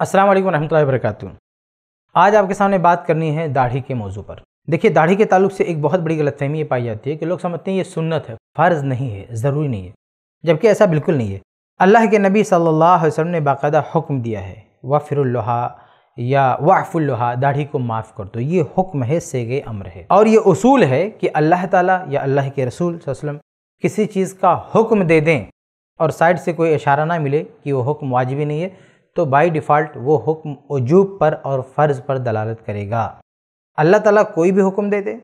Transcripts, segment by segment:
अस्सलाम वालेकुम रहमतुल्लाहि वरकत आज आपके सामने बात करनी है दाढ़ी के मौजू पर देखिए दाढ़ी के ताल्लुक से एक बहुत बड़ी गलतफहमी ये पाई जाती है कि लोग समझते हैं ये सुन्नत है फ़र्ज़ नहीं है ज़रूरी नहीं है जबकि ऐसा बिल्कुल नहीं है अल्लाह के नबी सल्लल्लाहु अलैहि वसल्लम ने बाकायदा हुक्म दिया है वफ़िरुल्लहा या वाफुल्लहा दाढ़ी को माफ़ कर दो ये हुक्म है से गए अम्र है और ये असूल है कि अल्लाह ताला या अल्लाह के रसूल वसल्लम किसी चीज़ का हुक्म दे दें और साइड से कोई इशारा ना मिले कि वो हुक्म वाजिबी नहीं है तो बाई डिफ़ॉल्ट वो हुक्म वजूब पर और फ़र्ज़ पर दलालत करेगा अल्लाह ताला कोई भी हुक्म दे दे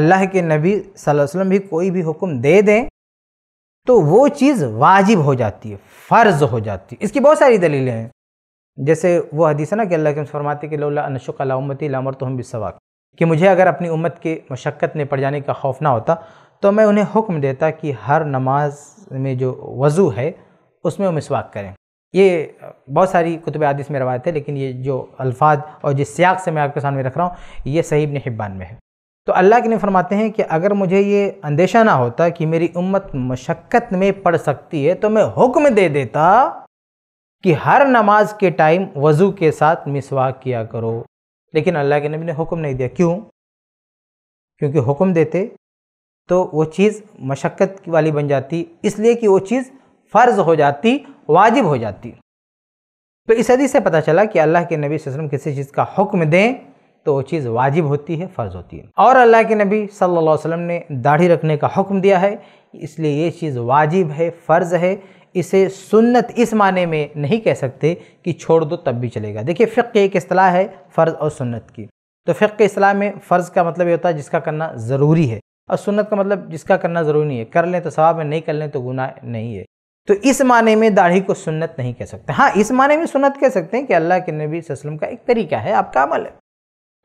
अल्लाह के नबी वसल्लम भी कोई भी हुक्म दे दें तो वो चीज़ वाजिब हो जाती है फ़र्ज़ हो जाती है इसकी बहुत सारी दलीलें हैं जैसे वो हदीस है ना कि अल्लाह के फरमाते कि लौला अनशुक अलामती लामर तो हम बिसवाक कि मुझे अगर अपनी उम्मत के मशक्क़त में पड़ जाने का खौफ ना होता तो मैं उन्हें हुक्म देता कि हर नमाज में जो वज़ू है उसमें वो मिसवाक करें ये बहुत सारी कुतुब आदिश में रवायत है लेकिन ये जो अल्फाज और जिस सियाक से मैं आपके सामने रख रहा हूँ ये सही इबन हिब्बान में है तो अल्लाह के ने फरमाते हैं कि अगर मुझे ये अंदेशा ना होता कि मेरी उम्मत मशक्क़त में पड़ सकती है तो मैं हुक्म दे देता कि हर नमाज के टाइम वज़ू के साथ मिसवाक किया करो लेकिन अल्लाह के नबी ने हुक्म नहीं दिया क्यों क्योंकि हुक्म देते तो वो चीज़ मशक्क़त वाली बन जाती इसलिए कि वो चीज़ फ़र्ज हो जाती वाजिब हो जाती तो इस हदीस से पता चला कि अल्लाह के नबी वसल्लम किसी चीज़ का हुक्म दें तो वो चीज़ वाजिब होती है फ़र्ज़ होती है और अल्लाह के नबी सल्लल्लाहु अलैहि वसल्लम ने दाढ़ी रखने का हुक्म दिया है इसलिए ये चीज़ वाजिब है फ़र्ज़ है इसे सुन्नत इस माने में नहीं कह सकते कि छोड़ दो तब भी चलेगा देखिए फ़िक्र एक असलाह है फ़र्ज़ और सुन्नत की तो फ़िक्र असलाह में फ़र्ज़ का मतलब ये होता है जिसका करना ज़रूरी है और सुन्नत का मतलब जिसका करना ज़रूरी नहीं है कर लें तो सवाब है नहीं कर लें तो गुनाह नहीं है तो इस माने में दाढ़ी को सुन्नत नहीं कह सकते हाँ इस माने में सुन्नत कह सकते हैं कि अल्लाह के नबी वसलम का एक तरीका है आपका अमल है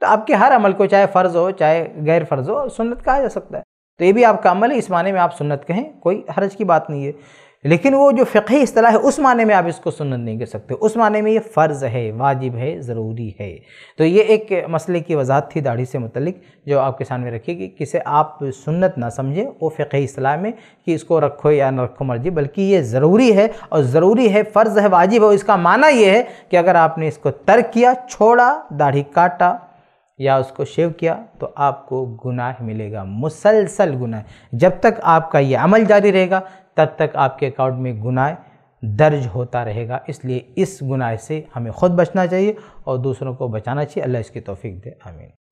तो आपके हर अमल को चाहे फ़र्ज़ हो चाहे गैर फ़र्ज़ हो सुन्नत कहा जा सकता है तो ये भी आपका अमल है इस माने में आप सुन्नत कहें कोई हरज की बात नहीं है लेकिन वो जो फ़िकही असलाह है उस माने में आप इसको सुन्नत नहीं कर सकते उस माने में ये फ़र्ज़ है वाजिब है ज़रूरी है तो ये एक मसले की वजाहत थी दाढ़ी से मुतलिक जो आपके सामने रखी कि किसे आप सुन्नत ना समझें वो फ़िकही असलाह में कि इसको रखो या ना रखो मर्जी बल्कि ये ज़रूरी है और ज़रूरी है फ़र्ज़ है वाजिब है इसका माना ये है कि अगर आपने इसको तर्क किया छोड़ा दाढ़ी काटा या उसको शेव किया तो आपको गुनाह मिलेगा मुसलसल गुनाह जब तक आपका ये अमल जारी रहेगा तब तक आपके अकाउंट में गुनाह दर्ज होता रहेगा इसलिए इस गुनाह से हमें खुद बचना चाहिए और दूसरों को बचाना चाहिए अल्लाह इसकी तोफ़ी दे आमीन